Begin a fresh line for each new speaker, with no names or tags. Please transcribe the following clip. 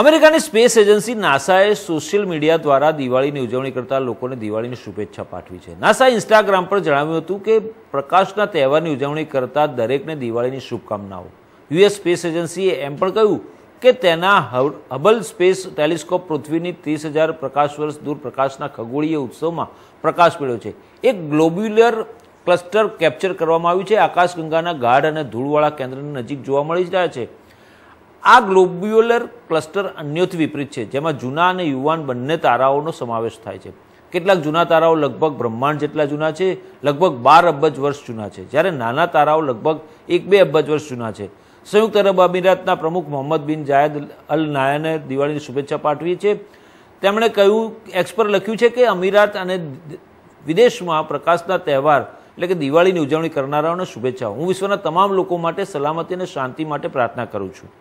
અમેરિકાની space agency નાસાએ social media દ્વારા દિવાળીની ઉજવણી કરતા લોકોને દિવાળીની શુભેચ્છા પાઠવી છે નાસાએ ઇન્સ્ટાગ્રામ પર જણાવ્યું હતું કે પ્રકાશના તહેવારની ઉજવણી કરતા દરેકને દિવાળીની શુભકામનાઓ યુએસ સ્પેસ એજન્સીએ એમ પણ કહ્યું કે તેના હબલ સ્પેસ ટેલિસ્કોપ પૃથ્વીની ત્રીસ હજાર પ્રકાશ વર્ષ દૂર પ્રકાશના ખગોળીય ઉત્સવમાં પ્રકાશ પડ્યો છે એક ગ્લોબ્યુલર ક્લસ્ટર કેપ્ચર કરવામાં આવ્યું છે આકાશગંગાના ગાઢ અને ધૂળવાળા કેન્દ્રની નજીક જોવા મળી રહ્યા છે આ ગ્લોબ્યુલર ક્લસ્ટર અન્યથી વિપરીત છે જેમાં જૂના અને યુવાન બંને તારાઓનો સમાવેશ થાય છે કેટલાક જૂના તારાઓ લગભગ બ્રહ્માંડ જેટલા જૂના છે લગભગ બાર અબજ વર્ષ જૂના છે જ્યારે નાના તારાઓ લગભગ એક બે અબજ વર્ષ જૂના છે સંયુક્ત અરબ અમીરાતના પ્રમુખ મોહમ્મદ બિન જાયદ અલ નાયને દિવાળીની શુભેચ્છા પાઠવી છે તેમણે કહ્યું એક્સ પર લખ્યું છે કે અમીરાત અને વિદેશમાં પ્રકાશના તહેવાર એટલે કે દિવાળીની ઉજવણી કરનારાઓને શુભેચ્છા હું વિશ્વના તમામ લોકો માટે સલામતી અને શાંતિ માટે પ્રાર્થના કરું છું